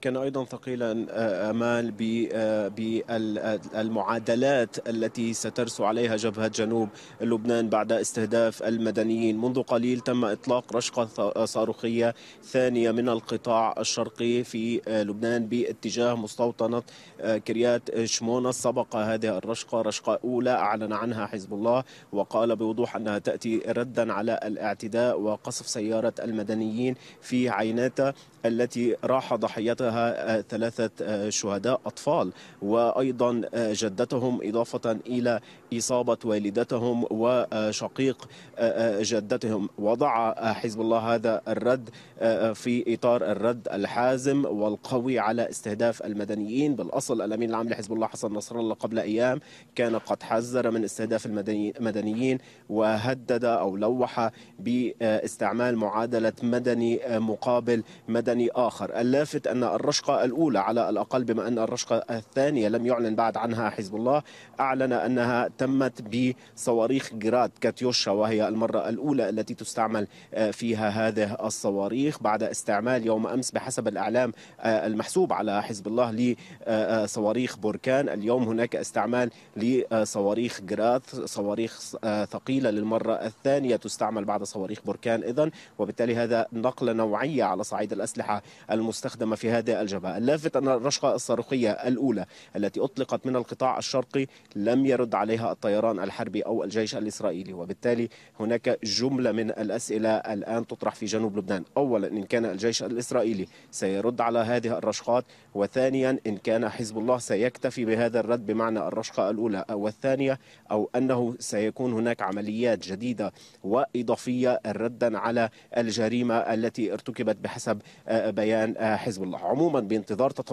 كان ايضا ثقيلا آه، امال بالمعادلات آه، التي سترسو عليها جبهه جنوب لبنان بعد استهداف المدنيين منذ قليل تم اطلاق رشقه صاروخيه ثانيه من القطاع الشرقي في آه، لبنان باتجاه مستوطنه كريات شمونه سبق هذه الرشقه رشقه اولى اعلن عنها حزب الله وقال بوضوح انها تاتي ردا على الاعتداء وقصف سياره المدنيين في عيناتا التي راح ضحيتها معها آه، ثلاثة آه، شهداء أطفال وأيضا آه، جدتهم إضافة إلى إصابة والدتهم وشقيق جدتهم وضع حزب الله هذا الرد في إطار الرد الحازم والقوي على استهداف المدنيين بالأصل الأمين العام لحزب الله حسن نصر الله قبل أيام كان قد حذر من استهداف المدنيين وهدد أو لوح باستعمال معادلة مدني مقابل مدني آخر اللافت أن الرشقة الأولى على الأقل بما أن الرشقة الثانية لم يعلن بعد عنها حزب الله أعلن أنها تمت بصواريخ جراد كاتيوشا وهي المرة الأولى التي تستعمل آه، فيها هذه الصواريخ بعد استعمال يوم أمس بحسب الأعلام آه، المحسوب على حزب الله لصواريخ آه، بركان اليوم هناك استعمال لصواريخ جراد صواريخ ثقيلة للمرة الثانية تستعمل بعد صواريخ بركان إذن وبالتالي هذا نقلة نوعية على صعيد الأسلحة المستخدمة في هذه أعداء الجبهة اللافت أن الرشقة الصاروخية الأولى التي أطلقت من القطاع الشرقي لم يرد عليها الطيران الحربي أو الجيش الإسرائيلي وبالتالي هناك جملة من الأسئلة الآن تطرح في جنوب لبنان أولا إن كان الجيش الإسرائيلي سيرد على هذه الرشقات وثانيا إن كان حزب الله سيكتفي بهذا الرد بمعنى الرشقة الأولى والثانية أو أنه سيكون هناك عمليات جديدة وإضافية ردا على الجريمة التي ارتكبت بحسب آه، بيان آه، حزب الله عموما بانتظار تطور